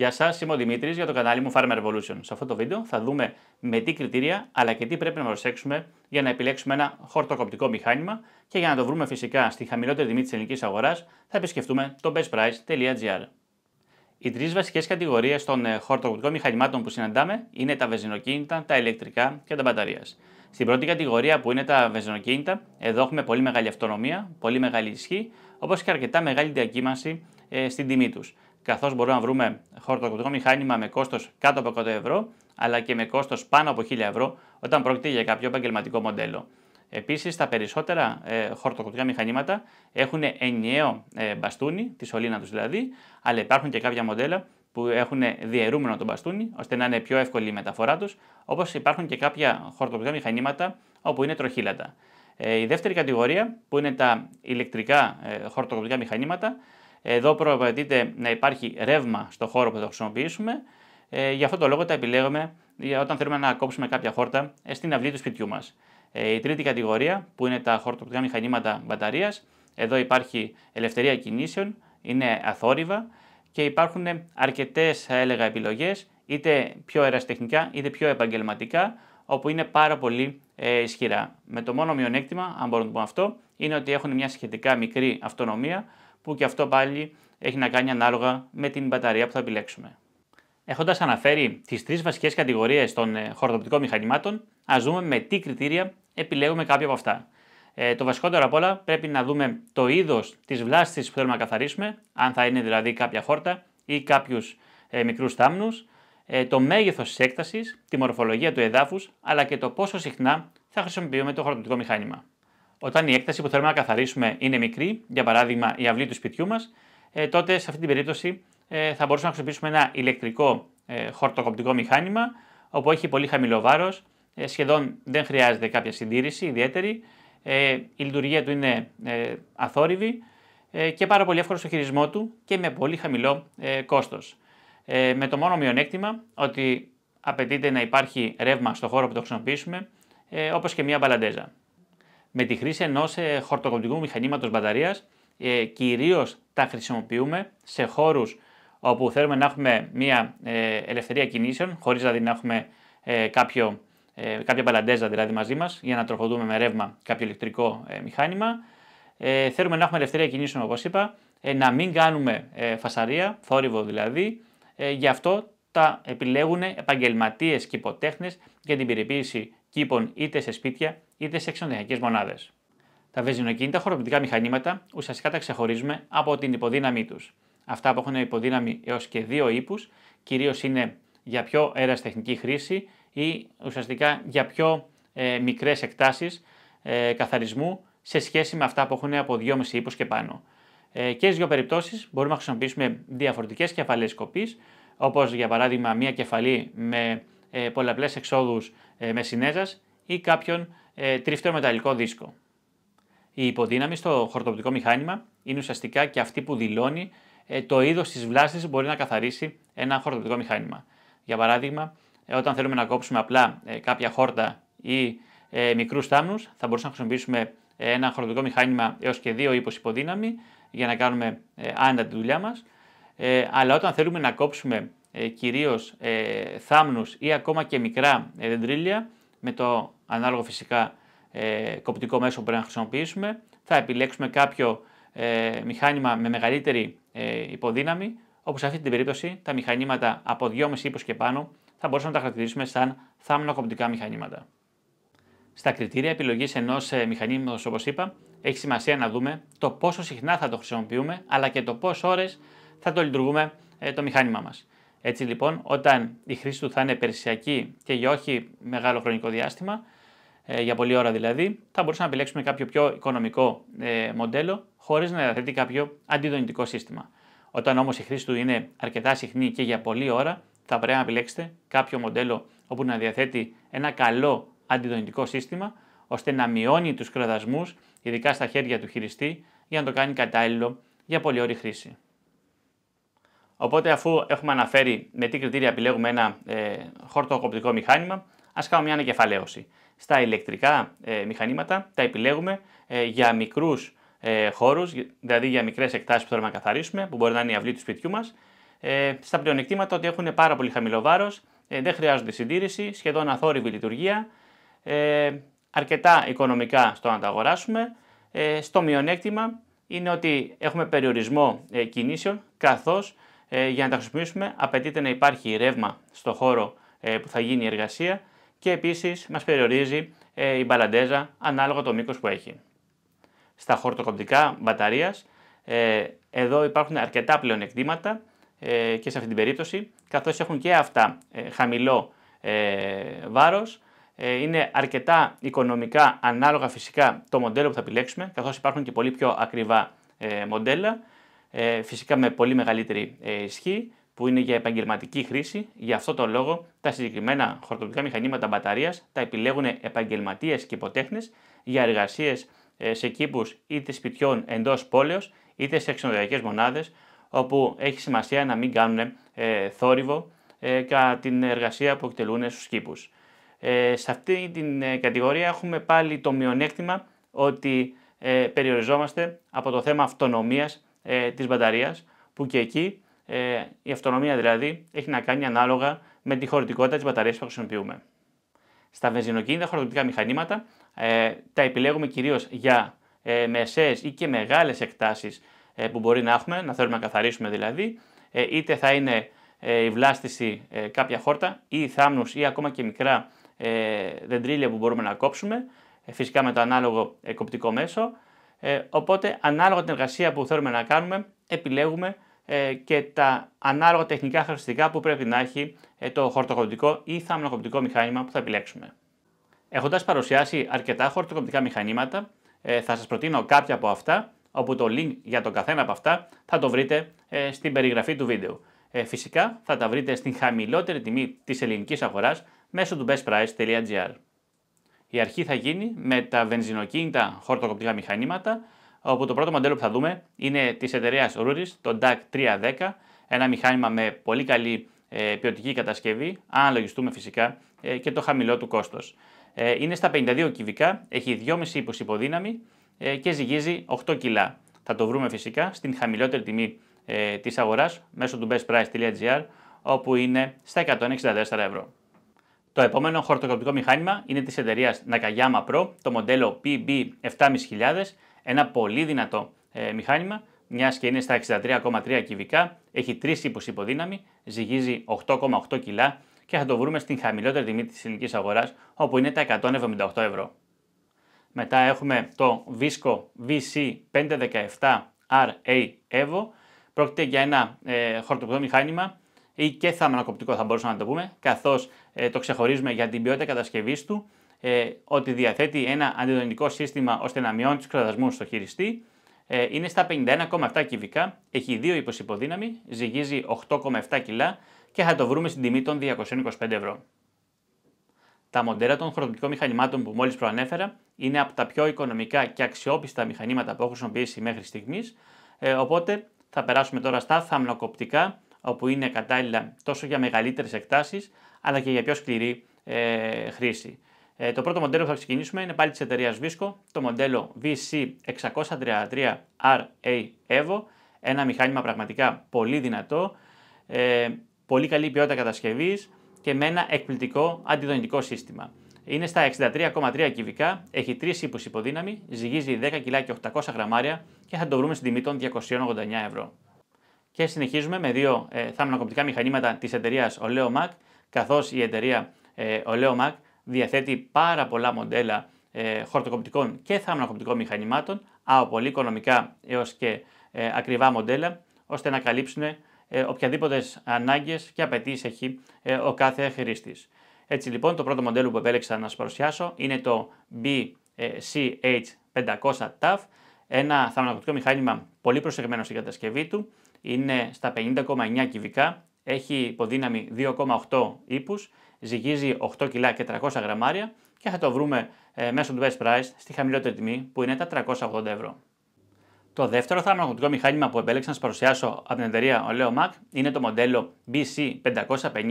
Γεια σας, είμαι ο Δημήτρης για το κανάλι μου Farmer Revolution. Σε αυτό το βίντεο θα δούμε με τι κριτήρια αλλά και τι πρέπει να προσέξουμε για να επιλέξουμε ένα χορτοκοπτικό μηχάνημα και για να το βρούμε φυσικά στη χαμηλότερη τιμή της ελληνικής αγοράς θα επισκεφτούμε το bestprice.gr. Οι τρεις βασικές κατηγορίες των ε, χορτοκοπτικών μηχανημάτων που συναντάμε είναι τα βεζινοκίνητα, τα ηλεκτρικά και τα μπαταρίας. Στην πρώτη κατηγορία που είναι τα βεζινοκίνητα, εδώ έχουμε πολύ μεγάλη αυτονομία, πολύ μεγάλη ισχύ, όπως και αρκετά μεγάλη διακύμανση ε, στην τιμή τους καθώς μπορούμε να βρούμε χορτοκοπτικό μηχάνημα με κόστος κάτω από 100 ευρώ, αλλά και με κόστος πάνω από 1000 ευρώ όταν πρόκειται για κάποιο επαγγελματικό μοντέλο. Επίσης, τα περισσότερα ε, μηχανήματα έχουν ενιαίο ε, μπαστούνι, τη σωλήνα τους δηλαδή, αλλά υπάρχουν και κάποια μοντέλα που έχουν διαιρούμενο το μπαστούνι, ώστε να είναι πιο εύκολη η μεταφορά τους, όπως υπάρχουν και κάποια χορτοκοπτικά μηχανήματα όπου είναι τροχύλατα. Ε, η δεύτερη κατηγορία, που είναι τα ηλεκτρικά ε, μηχανήματα, εδώ προαπαιτείται να υπάρχει ρεύμα στο χώρο που θα το χρησιμοποιήσουμε. Ε, αυτό το λόγο τα επιλέγουμε όταν θέλουμε να κόψουμε κάποια χόρτα ε, στην αυλή του σπιτιού μας. Ε, η τρίτη κατηγορία, που είναι τα χορτοπτικά μηχανήματα μπαταρίας, εδώ υπάρχει ελευθερία κινήσεων, είναι αθόρυβα και υπάρχουν αρκετές, θα έλεγα, επιλογές, είτε πιο αεραστεχνικά είτε πιο επαγγελματικά, όπου είναι πάρα πολύ ε, ισχυρά. Με το μόνο μειονέκτημα, αν μπορούμε να το πούμε αυτό, είναι ότι έχουν μια σχετικά μικρή αυτονομία που και αυτό πάλι έχει να κάνει ανάλογα με την μπαταρία που θα επιλέξουμε. Έχοντας αναφέρει τις τρεις βασικές κατηγορίες των ε, χορτοπτικών μηχανημάτων, ας δούμε με τι κριτήρια επιλέγουμε κάποια από αυτά. Ε, το βασικότερο απ' όλα πρέπει να δούμε το είδος της βλάστησης που θέλουμε να καθαρίσουμε, αν θα είναι δηλαδή κάποια χόρτα ή κάποιους ε, μικρούς τάμνου, ε, το μέγεθος της έκτασης, τη μορφολογία του εδάφους, αλλά και το πόσο συχνά θα χρησιμοποιούμε το χορτοπτικό μηχάνημα. Όταν η έκταση που θέλουμε να καθαρίσουμε είναι μικρή, για παράδειγμα η αυλή του σπιτιού μας, ε, τότε σε αυτή την περίπτωση ε, θα μπορούσαμε να χρησιμοποιήσουμε ένα ηλεκτρικό ε, χορτοκοπτικό μηχάνημα, όπου έχει πολύ χαμηλό βάρος, ε, σχεδόν δεν χρειάζεται κάποια συντήρηση ιδιαίτερη, η λειτουργία του είναι αθόρυβη και πάρα πολύ εύκολο στο χειρισμό του και με πολύ χαμηλό ε, κόστος. με το μόνο μειονέκτημα ότι απαιτείται να υπάρχει ρεύμα στο χώρο που το χρησιμοποιήσουμε, ε, όπως και μια μπαλαντέζα με τη χρήση ενός χορτοκοπτικού μηχανήματος μπαταρίας. Ε, ε Κυρίως τα χρησιμοποιούμε σε χώρους όπου θέλουμε να έχουμε μια ε, ελευθερία κινήσεων, χωρίς δηλαδή να έχουμε ε, κάποιο, ε, κάποια παλαντέζα δηλαδή μαζί μας, για να τροφοδούμε με ρεύμα κάποιο ηλεκτρικό ε, μηχάνημα. Ε, θέλουμε να έχουμε ελευθερία κινήσεων, όπως είπα, ε, να μην κάνουμε φασαρία, θόρυβο δηλαδή. γι' αυτό τα επιλέγουν επαγγελματίες κυποτέχνες για την περιποίηση κήπων είτε σε σπίτια είτε σε εξονιακέ μονάδες. Τα βεζινοκίνητα χωροποιητικά μηχανήματα ουσιαστικά τα ξεχωρίζουμε από την υποδύναμή τους. Αυτά που έχουν υποδύναμη έως και δύο ύπους κυρίως είναι για πιο τεχνική χρήση ή ουσιαστικά για πιο ε, μικρές εκτάσεις ε, καθαρισμού σε σχέση με αυτά που έχουν από 2,5 ύπους και πάνω. Ε, και στις δύο περιπτώσεις μπορούμε να χρησιμοποιήσουμε διαφορετικές κεφαλέ κοπή, όπως για παράδειγμα μία κεφαλή με ε, πολλαπλές εξόδους ε, ή κάποιον ε, μεταλλικό δίσκο. Η υποδύναμη στο χορτοπτικό μηχάνημα είναι ουσιαστικά και αυτή που δηλώνει ε, το είδος της βλάστης που μπορεί να καθαρίσει ένα χορτοπτικό μηχάνημα. Για παράδειγμα, ε, όταν θέλουμε να κόψουμε απλά ε, κάποια χόρτα ή ε, μικρούς τάμνου, θα μπορούσαμε να χρησιμοποιήσουμε ε, ένα χορτοπτικό μηχάνημα έως και δύο ύπο υποδύναμη για να κάνουμε ε, άνετα τη δουλειά μας. Ε, αλλά όταν θέλουμε να κόψουμε ε, κυρίως ε, ή ακόμα και μικρά ε, δεντρίλια, με το ανάλογο φυσικά ε, κοπτικό μέσο που πρέπει να χρησιμοποιήσουμε. Θα επιλέξουμε κάποιο ε, μηχάνημα με μεγαλύτερη ε, υποδύναμη, όπου σε αυτή την περίπτωση τα μηχανήματα από 2,5 ύπους και πάνω θα μπορούσαμε να τα χαρακτηρίσουμε σαν θάμνο κοπτικά μηχανήματα. Στα κριτήρια επιλογής ενός ε, μηχανήματος, όπως είπα, έχει σημασία να δούμε το πόσο συχνά θα το χρησιμοποιούμε αλλά και το πόσες ώρες θα το λειτουργούμε ε, το μηχάνημά μας. Έτσι λοιπόν, όταν η χρήση του θα είναι περισιακή και για όχι μεγάλο χρονικό διάστημα, ε, για πολλή ώρα δηλαδή, θα μπορούσαμε να επιλέξουμε κάποιο πιο οικονομικό ε, μοντέλο, χωρίς να διαθέτει κάποιο αντιδονητικό σύστημα. Όταν όμως η χρήση του είναι αρκετά συχνή και για πολλή ώρα, θα πρέπει να επιλέξετε κάποιο μοντέλο όπου να διαθέτει ένα καλό αντιδονητικό σύστημα, ώστε να μειώνει τους κραδασμού, ειδικά στα χέρια του χειριστή, για να το κάνει κατάλληλο για πολλή ώρα χρήση. Οπότε, αφού έχουμε αναφέρει με τι κριτήρια επιλέγουμε ένα ε, χορτοκοπτικό μηχάνημα, ας κάνουμε μια ανακεφαλαίωση. Στα ηλεκτρικά ε, μηχανήματα τα επιλέγουμε ε, για μικρούς ε, χώρους, δηλαδή για μικρές εκτάσεις που θέλουμε να καθαρίσουμε, που μπορεί να είναι η αυλή του σπιτιού μας. Ε, στα πλεονεκτήματα ότι έχουν πάρα πολύ χαμηλό βάρος, ε, δεν χρειάζονται συντήρηση, σχεδόν αθόρυβη λειτουργία, ε, αρκετά οικονομικά στο να τα αγοράσουμε. Ε, στο μειονέκτημα είναι ότι έχουμε περιορισμό ε, κινήσεων, καθώς ε, για να τα χρησιμοποιήσουμε, απαιτείται να υπάρχει ρεύμα στο χώρο ε, που θα γίνει η εργασία και επίσης μας περιορίζει ε, η μπαλαντέζα ανάλογα το μήκος που έχει. Στα χορτοκοπτικά μπαταρίας, ε, εδώ υπάρχουν αρκετά πλεονεκτήματα ε, και σε αυτή την περίπτωση, καθώς έχουν και αυτά ε, χαμηλό ε, βάρος, είναι αρκετά οικονομικά ανάλογα φυσικά το μοντέλο που θα επιλέξουμε, καθώς υπάρχουν και πολύ πιο ακριβά μοντέλα ε, φυσικά με πολύ μεγαλύτερη ε, ισχύ, που είναι για επαγγελματική χρήση. Γι' αυτό το λόγο τα συγκεκριμένα χορτοπικά μηχανήματα μπαταρίας τα επιλέγουν επαγγελματίες και υποτέχνες για εργασίες ε, σε κήπους είτε σπιτιών εντός πόλεως είτε σε ξενοδοχειακές μονάδες όπου έχει σημασία να μην κάνουν ε, θόρυβο ε, κατά την εργασία που εκτελούν στους κήπους. Ε, σε αυτή την κατηγορία έχουμε πάλι το μειονέκτημα ότι περιοριζόμαστε από το θέμα αυτονομίας ε, της μπαταρίας που και εκεί ε, η αυτονομία δηλαδή έχει να κάνει ανάλογα με τη χωρητικότητα της μπαταρίας που χρησιμοποιούμε. Στα βενζινοκίνητα χωρητικά μηχανήματα ε, τα επιλέγουμε κυρίως για ε, μεσαίες ή και μεγάλες εκτάσεις ε, που μπορεί να έχουμε, να θέλουμε να καθαρίσουμε δηλαδή, ε, είτε θα είναι ε, η βλάστηση ε, κάποια χόρτα ή θάμνους ή ακόμα και μικρά ε, δεντρίλια που μπορούμε να κόψουμε, φυσικά με το ανάλογο κοπτικό μέσο, ε, οπότε ανάλογα την εργασία που θέλουμε να κάνουμε επιλέγουμε ε, και τα ανάλογα τεχνικά χαρακτηριστικά που πρέπει να έχει ε, το χορτοκοπτικό ή θαμνοκοπτικό μηχάνημα που θα επιλέξουμε. Έχοντας παρουσιάσει αρκετά χορτοκοπτικά μηχανήματα, ε, θα σας προτείνω κάποια από αυτά, όπου το link για τον καθένα από αυτά θα το βρείτε ε, στην περιγραφή του βίντεο. Ε, φυσικά θα τα βρείτε στην χαμηλότερη τιμή της ελληνικής αγοράς μέσω του bestprice.gr. Η αρχή θα γίνει με τα βενζινοκίνητα χορτοκοπτικά μηχανήματα, όπου το πρώτο μοντέλο που θα δούμε είναι της εταιρείας Ruris, το DAC 310, ένα μηχάνημα με πολύ καλή ε, ποιοτική κατασκευή, αν λογιστούμε φυσικά ε, και το χαμηλό του κόστος. Ε, είναι στα 52 κυβικά, έχει 2,5 ύπους υποδύναμη και ζυγίζει 8 κιλά. Θα το βρούμε φυσικά στην χαμηλότερη τιμή της αγοράς μέσω του bestprice.gr όπου είναι στα 164 ευρώ. Το επόμενο χορτοκοπικό μηχάνημα είναι της εταιρείας Nakayama Pro, το μοντέλο PB7500, ένα πολύ δυνατό ε, μηχάνημα, μιας και είναι στα 63,3 κυβικά, έχει τρεις ύπους υποδύναμη, ζυγίζει 8,8 κιλά και θα το βρούμε στην χαμηλότερη τιμή της ελληνικής αγοράς, όπου είναι τα 178 ευρώ. Μετά έχουμε το Visco VC517RA EVO, πρόκειται για ένα ε, μηχάνημα ή και θαμανοκοπτικό θα μπορούσαμε να το πούμε, καθώς ε, το ξεχωρίζουμε για την ποιότητα κατασκευής του, ε, ότι διαθέτει ένα αντιδονητικό σύστημα ώστε να μειώνει τους κραδασμούς στο χειριστή. Ε, είναι στα 51,7 κυβικά, έχει δύο υποσυποδύναμη, ζυγίζει 8,7 κιλά και θα το βρούμε στην τιμή των 225 ευρώ. Τα μοντέλα των χρωτοπτικών μηχανημάτων που μόλις προανέφερα είναι από τα πιο οικονομικά και αξιόπιστα μηχανήματα που έχω χρησιμοποιήσει μέχρι στιγμής. Ε, οπότε θα περάσουμε τώρα στα θαμνοκοπτικά όπου είναι κατάλληλα τόσο για μεγαλύτερες εκτάσεις, αλλά και για πιο σκληρή ε, χρήση. Ε, το πρώτο μοντέλο που θα ξεκινήσουμε είναι πάλι της εταιρείας Visco, το μοντέλο VC633RA EVO, ένα μηχάνημα πραγματικά πολύ δυνατό, ε, πολύ καλή ποιότητα κατασκευής και με ένα εκπληκτικό αντιδονητικό σύστημα. Είναι στα 63,3 κυβικά, έχει 3 ύπους υποδύναμη, ζυγίζει 10 κιλά και 800 γραμμάρια και θα το βρούμε στην τιμή των 289 ευρώ. Και συνεχίζουμε με δύο ε, μηχανήματα της εταιρείας OLEOMAC, Mac, καθώς η εταιρεία ε, διαθέτει πάρα πολλά μοντέλα ε, χορτοκοπτικών και θαυμακοπτικών μηχανημάτων, από πολύ οικονομικά έως και ε, ακριβά μοντέλα, ώστε να καλύψουν ε, οποιαδήποτε ανάγκες και απαιτήσεις έχει ε, ο κάθε χρήστης. Έτσι λοιπόν, το πρώτο μοντέλο που επέλεξα να σας παρουσιάσω είναι το BCH500TAF, ε, ένα θαμνακοπτικό μηχάνημα πολύ προσεγμένο στην κατασκευή του, είναι στα 50,9 κυβικά, έχει υποδύναμη 2,8 ύπους, ζυγίζει 8 κιλά και 300 γραμμάρια και θα το βρούμε ε, μέσω του best price στη χαμηλότερη τιμή που είναι τα 380 ευρώ. Το δεύτερο θερμοκρατικό μηχάνημα που επέλεξα να σας παρουσιάσω από την εταιρεία Oleo Mac είναι το μοντέλο BC550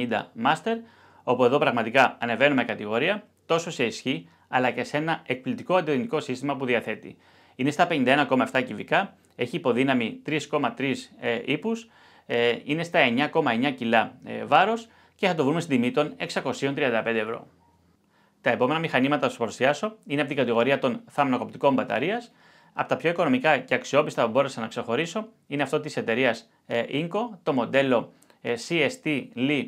Master, όπου εδώ πραγματικά ανεβαίνουμε κατηγορία τόσο σε ισχύ αλλά και σε ένα εκπληκτικό αντιοδυντικό σύστημα που διαθέτει. Είναι στα 51,7 κυβικά έχει υποδύναμη 3,3 ε, ε, είναι στα 9,9 κιλά ε, βάρος και θα το βρούμε στην τιμή των 635 ευρώ. Τα επόμενα μηχανήματα που σα παρουσιάσω είναι από την κατηγορία των θάμνοκοπτικών μπαταρίας. Από τα πιο οικονομικά και αξιόπιστα που μπόρεσα να ξεχωρίσω είναι αυτό της εταιρείας ε, Inco, το μοντέλο CST Li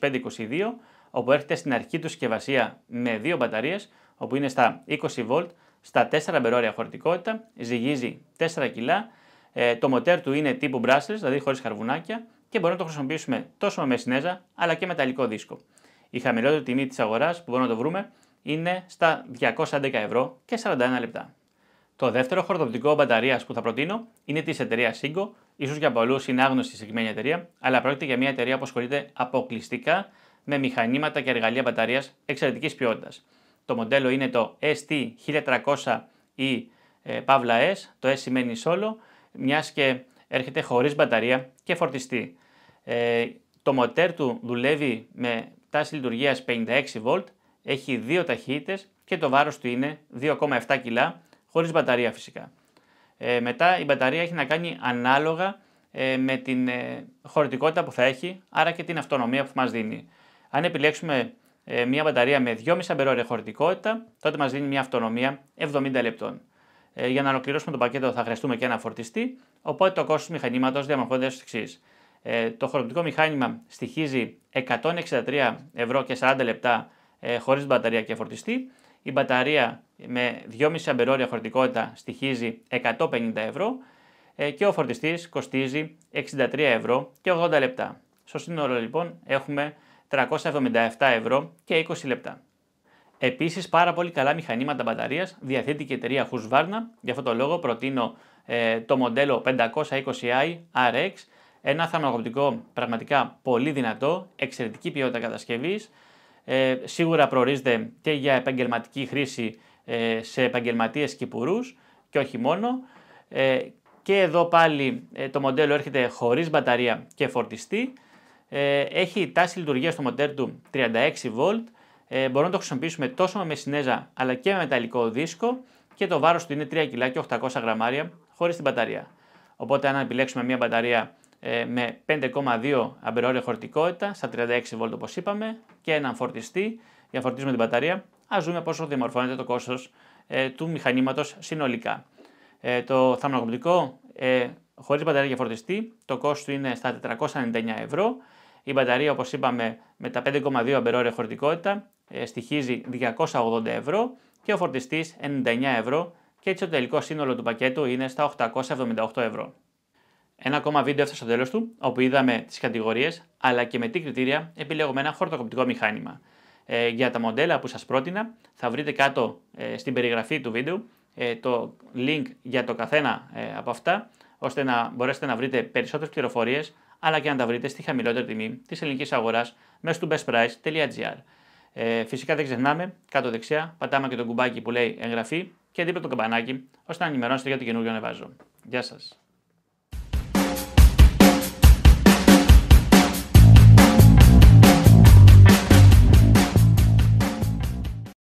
202522, όπου έρχεται στην αρχή του συσκευασία με δύο μπαταρίες, όπου είναι στα 20V στα 4 μπερόρια χωρητικότητα, ζυγίζει 4 κιλά, ε, το μοτέρ του είναι τύπου μπράστρε, δηλαδή χωρίς χαρβουνάκια και μπορούμε να το χρησιμοποιήσουμε τόσο με μεσινέζα αλλά και μεταλλικό δίσκο. Η χαμηλότερη τιμή της αγοράς που μπορούμε να το βρούμε είναι στα 210 ευρώ και 41 λεπτά. Το δεύτερο χορτοπτικό μπαταρίας που θα προτείνω είναι της εταιρείας Sigo. σω για πολλούς είναι άγνωστη η συγκεκριμένη εταιρεία, αλλά πρόκειται για μια εταιρεία που ασχολείται αποκλειστικά με μηχανήματα και εργαλεία μπαταρίας εξαιρετικής ποιότητας. Το μοντέλο είναι το ST1300 ή ε, Παύλα S, το S σημαίνει solo, μιας και έρχεται χωρίς μπαταρία και φορτιστή. Ε, το μοτέρ του δουλεύει με τάση λειτουργίας 56V, έχει δύο ταχύτητες και το βάρος του είναι 2,7 κιλά, χωρίς μπαταρία φυσικά. Ε, μετά η μπαταρία έχει να κάνει ανάλογα ε, με την ε, χωρητικότητα που θα έχει, άρα και την αυτονομία που μας δίνει. Αν επιλέξουμε ε, μια μπαταρία με 2,5 αμπερόρια χωρητικότητα, τότε μας δίνει μια αυτονομία 70 λεπτών. Ε, για να ολοκληρώσουμε το πακέτο θα χρειαστούμε και ένα φορτιστή, οπότε το κόστος μηχανήματος διαμορφώνεται ως εξής. Ε, το χωρητικό μηχάνημα στοιχίζει 163 ευρώ και 40 λεπτά ε, χωρίς μπαταρία και φορτιστή. Η μπαταρία με 2,5 αμπερόρια χωρητικότητα στοιχίζει 150 ευρώ ε, και ο φορτιστής κοστίζει 63 ευρώ και 80 λεπτά. Στο σύνολο λοιπόν έχουμε 377 ευρώ και 20 λεπτά. Επίσης, πάρα πολύ καλά μηχανήματα μπαταρίας διαθέτει και η εταιρεία Husqvarna. Γι' αυτό το λόγο προτείνω ε, το μοντέλο 520i RX, ένα θερμοκοπτικό πραγματικά πολύ δυνατό, εξαιρετική ποιότητα κατασκευής. Ε, σίγουρα προορίζεται και για επαγγελματική χρήση ε, σε επαγγελματίες και πουρού και όχι μόνο. Ε, και εδώ πάλι ε, το μοντέλο έρχεται χωρίς μπαταρία και φορτιστή ε, έχει τάση λειτουργία στο μοντέρ του 36 V. Ε, μπορούμε να το χρησιμοποιήσουμε τόσο με μεσινέζα αλλά και με μεταλλικό δίσκο και το βάρος του είναι 3 κιλά και 800 γραμμάρια χωρίς την μπαταρία. Οπότε αν επιλέξουμε μια μπαταρία ε, με 5,2 αμπερόρια χωρητικότητα στα 36 V όπως είπαμε και έναν φορτιστή για να φορτίσουμε την μπαταρία ας δούμε πόσο διαμορφώνεται το κόστος του μηχανήματος συνολικά. το θερμοκοπτικό χωρίς μπαταρία για φορτιστή, το κόστος είναι στα 499 ευρώ. Η μπαταρία, όπως είπαμε, με τα 5,2 αμπερόρια χωρητικότητα ε, στοιχίζει 280 ευρώ και ο φορτιστής 99 ευρώ και έτσι το τελικό σύνολο του πακέτου είναι στα 878 ευρώ. Ένα ακόμα βίντεο έφτασε στο τέλος του, όπου είδαμε τις κατηγορίες αλλά και με τι κριτήρια επιλέγουμε ένα χορτοκοπτικό μηχάνημα. Ε, για τα μοντέλα που σας πρότεινα θα βρείτε κάτω ε, στην περιγραφή του βίντεο ε, το link για το καθένα από αυτά ώστε να μπορέσετε να βρείτε περισσότερες πληροφορίες αλλά και να τα βρείτε στη χαμηλότερη τιμή της ελληνικής αγοράς μέσω του bestprice.gr. Ε, φυσικά δεν ξεχνάμε, κάτω δεξιά πατάμε και το κουμπάκι που λέει εγγραφή και δίπλα το καμπανάκι ώστε να ενημερώνεστε για το καινούριο ανεβάζω. Γεια σας.